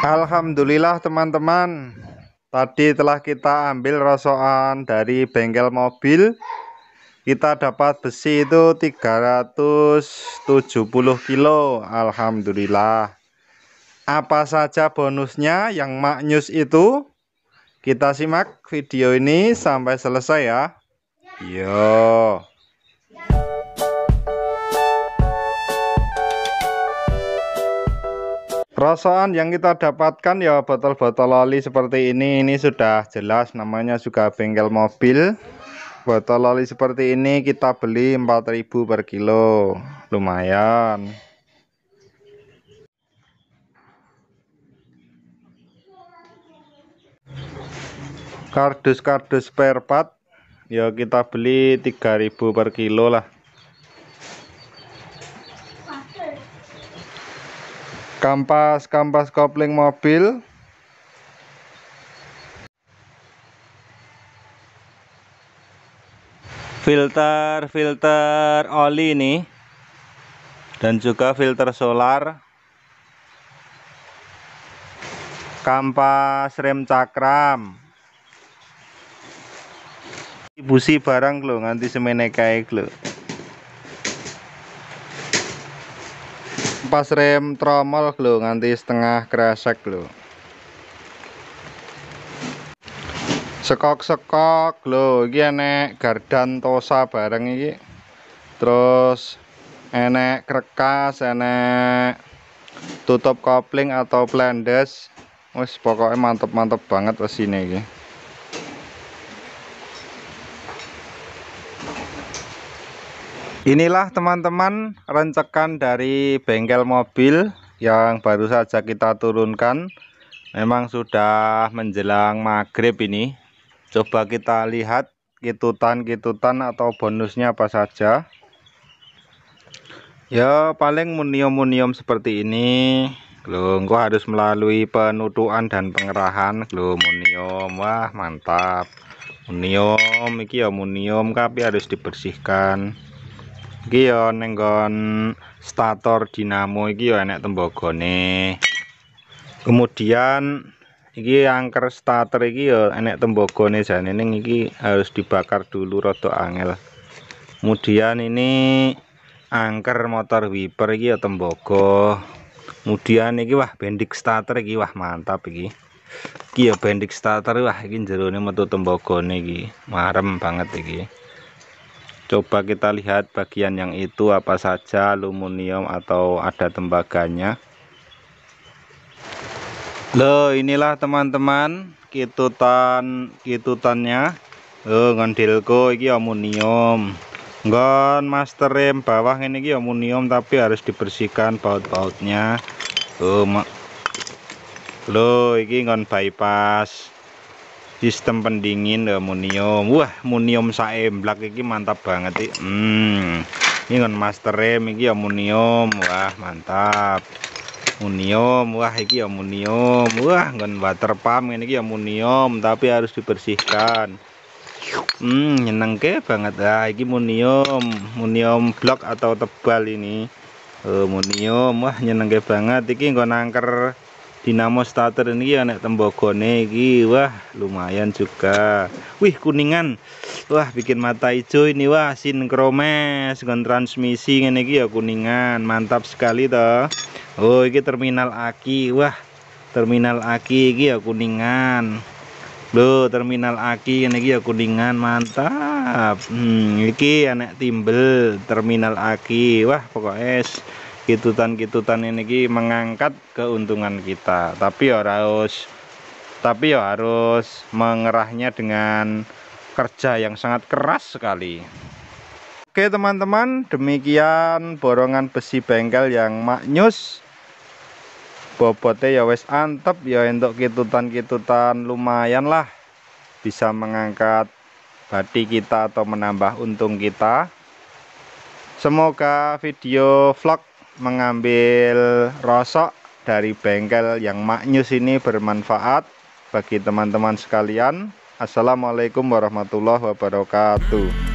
Alhamdulillah teman-teman Tadi telah kita ambil rosokan dari bengkel mobil Kita dapat besi itu 370 kilo Alhamdulillah Apa saja bonusnya yang maknyus itu Kita simak video ini sampai selesai ya Yo. perasaan yang kita dapatkan ya botol-botol loli seperti ini. Ini sudah jelas namanya juga bengkel mobil. Botol loli seperti ini kita beli 4000 per kilo. Lumayan. Kardus-kardus spare part ya kita beli 3000 per kilo lah. kampas-kampas kopling mobil filter-filter oli ini dan juga filter solar kampas rem cakram busi barang lo nganti semene lo pas rem tromol lo nganti setengah kresek lo, sekok-sekok lo, iki enek gardan tosa bareng iki terus enek krekas enek tutup kopling atau blendes wis pokoknya mantep-mantep banget wes ini Inilah teman-teman rencekan dari bengkel mobil yang baru saja kita turunkan Memang sudah menjelang maghrib ini Coba kita lihat kitutan-kitutan atau bonusnya apa saja Ya paling munium-munium seperti ini Loh, harus melalui penutuan dan pengerahan Loh, munium, wah mantap Munium, ini ya munium, tapi harus dibersihkan iki ya ning nggon stator dinamo iki ya enek tembogone kemudian iki angker stator iki ya enek tembogone jane ning iki harus dibakar dulu rada angel kemudian ini angker motor wiper iki ya tembogo kemudian iki wah bendik stator iki wah mantap iki iki ya bendik stator wah iki jero metu tembogone iki marem banget iki coba kita lihat bagian yang itu apa saja aluminium atau ada tembaganya loh inilah teman-teman kitutan kitutannya oh ngendilku ini aluminium ngon master rem bawah ini ki aluminium tapi harus dibersihkan baut-bautnya oh loh lo iki ngon bypass sistem pendingin aluminium, eh, wah wah saya emblak ini mantap banget sih hmm ini kan master ini iki ya, munium wah mantap aluminium, wah ini aluminium, ya, wah kan water pump ini iki ya, tapi harus dibersihkan hmm ke banget ah ini aluminium, aluminium blok atau tebal ini aluminium, eh, wah wah ke banget ini nggak angker dinamo starter ini ya nek tembogone iki wah lumayan juga wih kuningan wah bikin mata hijau ini wah sinkromes dengan transmisi ini iki ya kuningan mantap sekali toh oh iki terminal aki wah terminal aki iki ya kuningan Loh, terminal aki ini iki ya kuningan mantap hmm iki anak timbel terminal aki wah pokok es kitutan-kitutan ini ki mengangkat keuntungan kita tapi ya harus tapi ya harus mengerahnya dengan kerja yang sangat keras sekali Oke teman-teman demikian borongan besi bengkel yang maknyus bobotnya ya wes antep ya untuk kitutan-kitutan lumayan lah bisa mengangkat bati kita atau menambah untung kita Semoga video vlog mengambil rosok dari bengkel yang maknyus ini bermanfaat bagi teman-teman sekalian Assalamualaikum warahmatullahi wabarakatuh